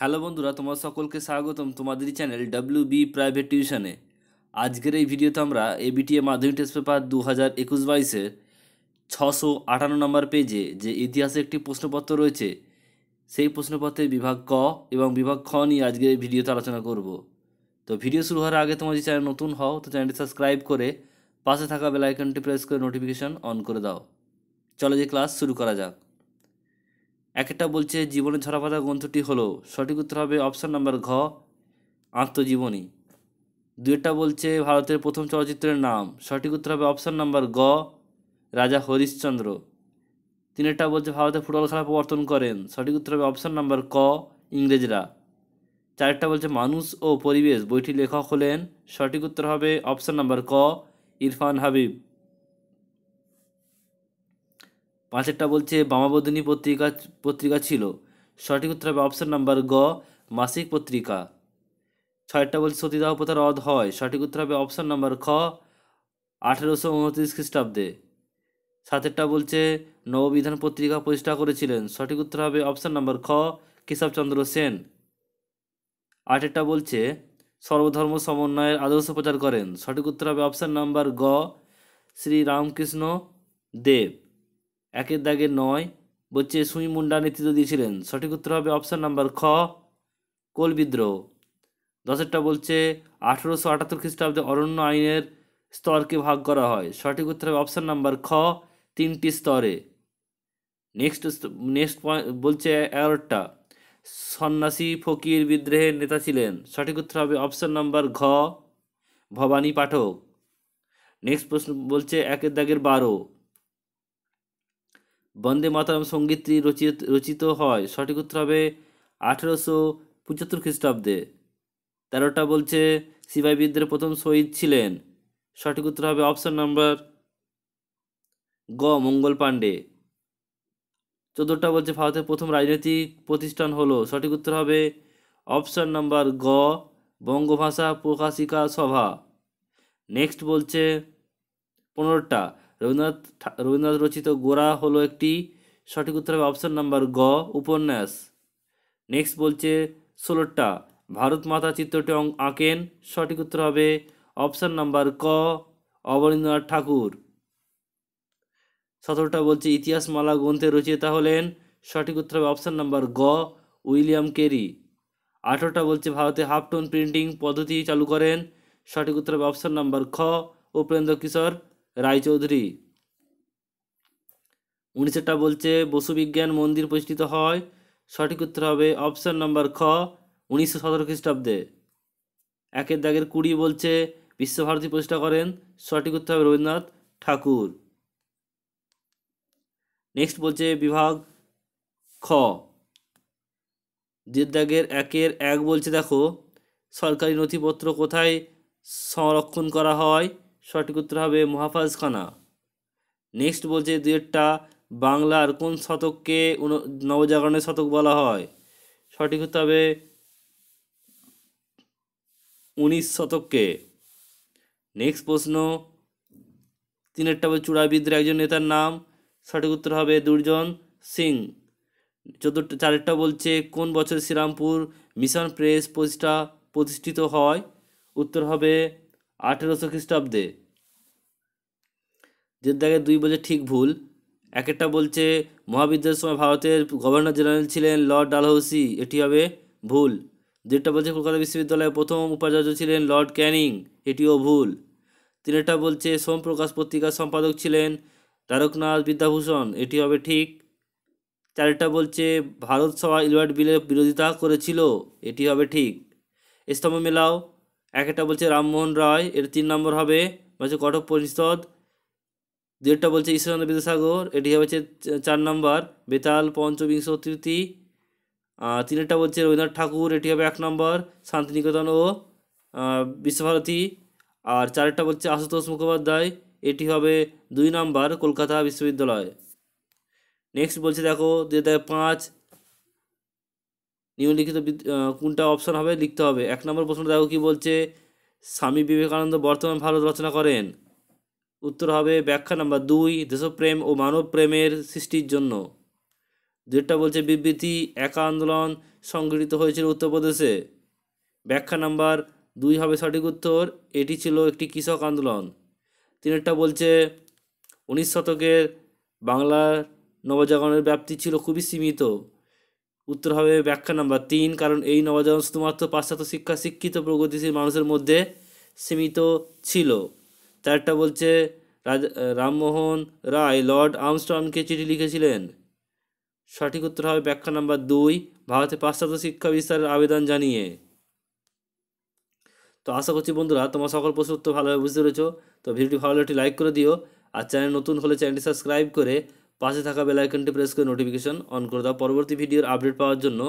hello বন্ধুরা তোমার সকলকে স্বাগতম তোমাদের চ্যানেল ডাব্লিউ বি প্রাইভেট টিউশনে আজকের এই ভিডিওতে আমরা এবিটিএ মাধ্যমিক টেস্ট পেপার দু হাজার একুশ বাইশের ছশো আটান্ন নম্বর পেজে যে ইতিহাসে একটি প্রশ্নপত্র রয়েছে সেই প্রশ্নপত্রে বিভাগ ক এবং বিভাগ খ নিয়ে আজকের এই ভিডিওতে আলোচনা করব তো ভিডিও শুরু হওয়ার আগে তোমার যদি চ্যানেল নতুন হও তো চ্যানেলটি সাবস্ক্রাইব করে পাশে থাকা বেলাইকনটি প্রেস করে নোটিফিকেশান অন করে দাও চলো যে ক্লাস শুরু করা যাক একটা বলছে জীবনের পাতা গ্রন্থটি হলো সঠিক উত্তর হবে অপশান নাম্বার ঘ আত্মজীবনী একটা বলছে ভারতের প্রথম চলচ্চিত্রের নাম সঠিক উত্তর হবে অপশান নাম্বার গ রাজা হরিশ্চন্দ্র তিনেরটা বলছে ভারতে ফুটবল খেলা প্রবর্তন করেন সঠিক উত্তর হবে অপশান নাম্বার ক ইংরেজরা চারটা বলছে মানুষ ও পরিবেশ বইটি লেখক হলেন সঠিক উত্তর হবে অপশান নাম্বার ক ইরফান হাবিব পাঁচেরটা বলছে বামাবদিনী পত্রিকা পত্রিকা ছিল সঠিক উত্তর হবে অপশান নাম্বার গ মাসিক পত্রিকা ছয়টা বলছে সতীদাহ প্রথার রদ হয় সঠিক উত্তর হবে অপশন নাম্বার খ আঠেরোশো উনত্রিশ খ্রিস্টাব্দে সাতেরটা বলছে নববিধান পত্রিকা প্রতিষ্ঠা করেছিলেন সঠিক উত্তর হবে অপশান নাম্বার খ কেশবচন্দ্র সেন আটেরটা বলছে সর্বধর্ম সমন্বয়ের আদর্শ প্রচার করেন সঠিক উত্তর হবে অপশান নাম্বার গ শ্রী রামকৃষ্ণ দেব একের দাগে নয় বলছে সুই মুন্ডা নেতৃত্ব দিয়েছিলেন সঠিক উত্তর হবে অপশান নাম্বার খ কোল বিদ্রোহ দশেরটা বলছে আঠেরোশো আটাত্তর খ্রিস্টাব্দে অরণ্য আইনের স্তরকে ভাগ করা হয় সঠিক উত্তর হবে অপশান নাম্বার খ তিনটি স্তরে নেক্সট নেক্সট পয়েন্ট বলছে এগারোটা সন্ন্যাসী ফকির বিদ্রোহের নেতা ছিলেন সঠিক উত্তর হবে অপশান নাম্বার ঘ ভবানী পাঠক নেক্সট প্রশ্ন বলছে একের দাগের বারো বন্দে মাতারাম সঙ্গীতটি রচিত রচিত হয় সঠিক উত্তর হবে আঠেরোশো পঁচাত্তর খ্রিস্টাব্দে তেরোটা বলছে সিপাহী বিদ্রোহের প্রথম শহীদ ছিলেন সঠিক উত্তর হবে অপশন নাম্বার গ মঙ্গল পাণ্ডে চোদ্দোটা বলছে ভারতের প্রথম রাজনৈতিক প্রতিষ্ঠান হলো সঠিক উত্তর হবে অপশন নাম্বার গ বঙ্গভাষা প্রকাশিকা সভা নেক্সট বলছে পনেরোটা রবীন্দ্রনাথ রবীন্দ্রনাথ রচিত গোরা হলো একটি সঠিক উত্তর হবে অপশন নাম্বার গ উপন্যাস নেক্সট বলছে ষোলোটা ভারত মাতা চিত্রটি আঁকেন সঠিক উত্তর হবে অপশান নাম্বার ক অবনীন্দ্রনাথ ঠাকুর সতেরোটা বলছে ইতিহাসমালা গ্রন্থের রচয়িতা হলেন সঠিক উত্তর হবে অপশান নাম্বার গ উইলিয়াম কেরি আঠেরোটা বলছে ভারতে হাফ টোন প্রিন্টিং পদ্ধতি চালু করেন সঠিক উত্তর হবে অপশান নাম্বার খ উপেন্দ্র কিশোর রায়চৌধুরী উনিশেরটা বলছে বসুবিজ্ঞান মন্দির প্রতিষ্ঠিত হয় সঠিক উত্তর হবে অপশান নম্বর খ উনিশশো সতেরো খ্রিস্টাব্দে একের দাগের কুড়ি বলছে বিশ্বভারতী প্রতিষ্ঠা করেন সঠিক উত্তর হবে রবীন্দ্রনাথ ঠাকুর নেক্সট বলছে বিভাগ খ দাগের একের এক বলছে দেখো সরকারি নথিপত্র কোথায় সংরক্ষণ করা হয় সঠিক উত্তর হবে খানা নেক্সট বলছে দুয়েরটা বাংলার কোন শতককে নবজাগরণের শতক বলা হয় সঠিক উত্তর হবে উনিশ শতককে নেক্সট প্রশ্ন তিনেরটা হবে চূড়াবিদদের একজন নেতার নাম সঠিক উত্তর হবে দুর্জন সিং চতুর্থ চারেরটা বলছে কোন বছর শ্রীরামপুর মিশন প্রেস প্রতিষ্ঠা প্রতিষ্ঠিত হয় উত্তর হবে আঠেরোশো খ্রিস্টাব্দে যে দেখে দুই বলছে ঠিক ভুল এক একটা বলছে মহাবিদ্যার সময় ভারতের গভর্নর জেনারেল ছিলেন লর্ড ডালহৌসি এটি হবে ভুল দুইটা বলছে কলকাতা বিশ্ববিদ্যালয়ের প্রথম উপাচার্য ছিলেন লর্ড ক্যানিং এটিও ভুল একটা বলছে সোম প্রকাশ পত্রিকার সম্পাদক ছিলেন তারকনাথ বিদ্যাভূষণ এটি হবে ঠিক চারটা বলছে ভারত সভা ইলওয়ার্ড বিলের বিরোধিতা করেছিল এটি হবে ঠিক স্তম্ভ মেলাও একটা বলছে রামমোহন রায় এর তিন নম্বর হবে বলছে কটক পরিষদ দুইটা বলছে ঈশ্বরচন্দ্র বিদ্যাসাগর এটি হচ্ছে চার নম্বর বেতাল পঞ্চবিংশ তৃতি তিনেরটা বলছে রবীন্দ্রনাথ ঠাকুর এটি হবে এক নম্বর শান্তিনিকেতন ও বিশ্বভারতী আর চারেরটা বলছে আশুতোষ মুখোপাধ্যায় এটি হবে দুই নম্বর কলকাতা বিশ্ববিদ্যালয় নেক্সট বলছে দেখো দু পাঁচ নিম্নলিখিত কোনটা অপশন হবে লিখতে হবে এক নম্বর প্রশ্ন দেখো কি বলছে স্বামী বিবেকানন্দ বর্তমান ভারত রচনা করেন উত্তর হবে ব্যাখ্যা নাম্বার দুই দেশপ্রেম ও মানব প্রেমের সৃষ্টির জন্য দুটা বলছে বিবৃতি একা আন্দোলন সংগঠিত হয়েছিল উত্তরপ্রদেশে ব্যাখ্যা নাম্বার দুই হবে সঠিক উত্তর এটি ছিল একটি কৃষক আন্দোলন তিনেরটা বলছে উনিশ শতকের বাংলার নবজাগরণের ব্যাপ্তি ছিল খুবই সীমিত উত্তর হবে ব্যাখ্যা নাম্বার তিন কারণ এই নবজাগরণ শুধুমাত্র পাশ্চাত্য শিক্ষা শিক্ষিত প্রগতিশীল মানুষের মধ্যে সীমিত ছিল চারটা বলছে রামমোহন রায় লর্ড আর্মস্টনকে চিঠি লিখেছিলেন সঠিক উত্তর হবে ব্যাখ্যা নাম্বার দুই ভারতে পাশ্চাত্য শিক্ষা বিস্তারের আবেদন জানিয়ে তো আশা করছি বন্ধুরা তোমার সকল প্রশ্ন উত্তর ভালোভাবে বুঝতে পেরেছো তো ভিডিওটি ভালো একটি লাইক করে দিও আর চ্যানেল নতুন হলে চ্যানেলটি সাবস্ক্রাইব করে পাশে থাকা বেল আইকনটি প্রেস করে নোটিফিকেশন অন করে দাও পরবর্তী ভিডিওর আপডেট পাওয়ার জন্য